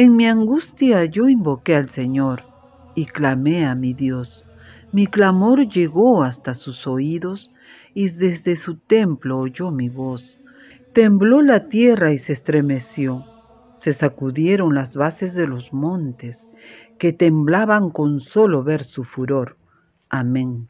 En mi angustia yo invoqué al Señor y clamé a mi Dios. Mi clamor llegó hasta sus oídos y desde su templo oyó mi voz. Tembló la tierra y se estremeció. Se sacudieron las bases de los montes, que temblaban con solo ver su furor. Amén.